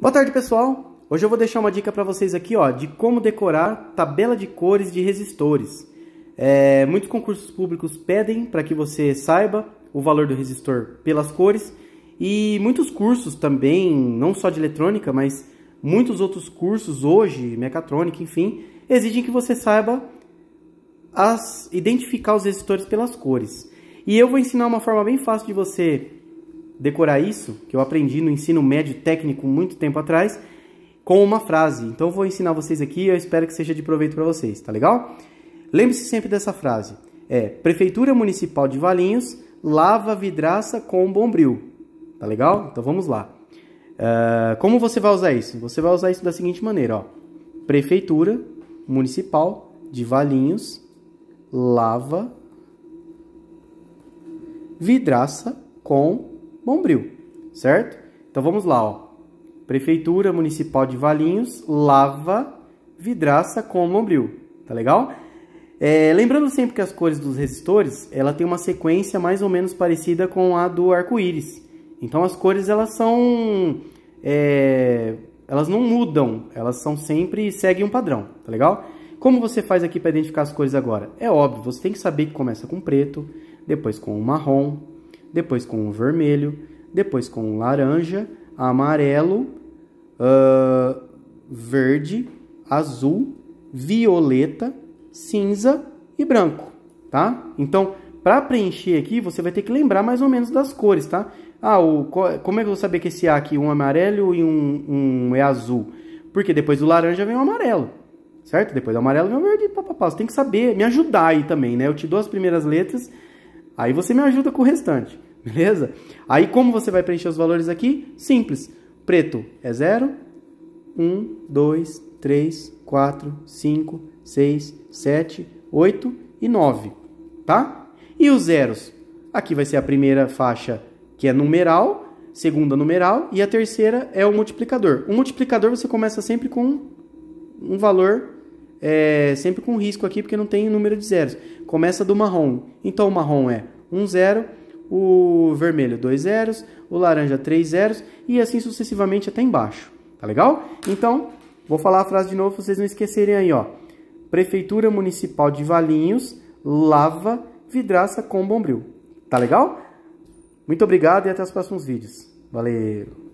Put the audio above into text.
Boa tarde, pessoal. Hoje eu vou deixar uma dica para vocês aqui, ó, de como decorar tabela de cores de resistores. É, muitos concursos públicos pedem para que você saiba o valor do resistor pelas cores e muitos cursos também, não só de eletrônica, mas muitos outros cursos hoje, mecatrônica, enfim, exigem que você saiba as, identificar os resistores pelas cores. E eu vou ensinar uma forma bem fácil de você decorar isso, que eu aprendi no ensino médio técnico muito tempo atrás, com uma frase. Então eu vou ensinar vocês aqui e eu espero que seja de proveito para vocês, tá legal? Lembre-se sempre dessa frase. É, Prefeitura Municipal de Valinhos lava vidraça com bombril. Tá legal? Então vamos lá. Uh, como você vai usar isso? Você vai usar isso da seguinte maneira, ó. Prefeitura Municipal de Valinhos lava vidraça com Bombril, certo? Então vamos lá, ó. Prefeitura Municipal de Valinhos lava vidraça com Bombril, tá legal? É, lembrando sempre que as cores dos resistores, ela tem uma sequência mais ou menos parecida com a do arco-íris. Então as cores elas são, é, elas não mudam, elas são sempre seguem um padrão, tá legal? Como você faz aqui para identificar as cores agora? É óbvio, você tem que saber que começa com preto, depois com o marrom, depois com o vermelho, depois com o laranja, amarelo, uh, verde, azul, violeta, cinza e branco, tá? Então, para preencher aqui, você vai ter que lembrar mais ou menos das cores, tá? Ah, o, como é que eu vou saber que esse A aqui, um amarelo e um, um é azul? Porque depois do laranja vem o amarelo, certo? Depois do amarelo vem o verde, papapá. Você tem que saber, me ajudar aí também, né? Eu te dou as primeiras letras Aí você me ajuda com o restante, beleza? Aí como você vai preencher os valores aqui? Simples. Preto é 0, 1, 2, 3, 4, 5, 6, 7, 8 e 9, tá? E os zeros? Aqui vai ser a primeira faixa que é numeral, segunda numeral e a terceira é o multiplicador. O multiplicador você começa sempre com um valor, é, sempre com risco aqui, porque não tem número de zeros começa do marrom. Então o marrom é 1 zero, o vermelho 2 zeros, o laranja 3 zeros e assim sucessivamente até embaixo. Tá legal? Então, vou falar a frase de novo para vocês não esquecerem aí, ó. Prefeitura Municipal de Valinhos lava vidraça com bombril. Tá legal? Muito obrigado e até os próximos vídeos. Valeu!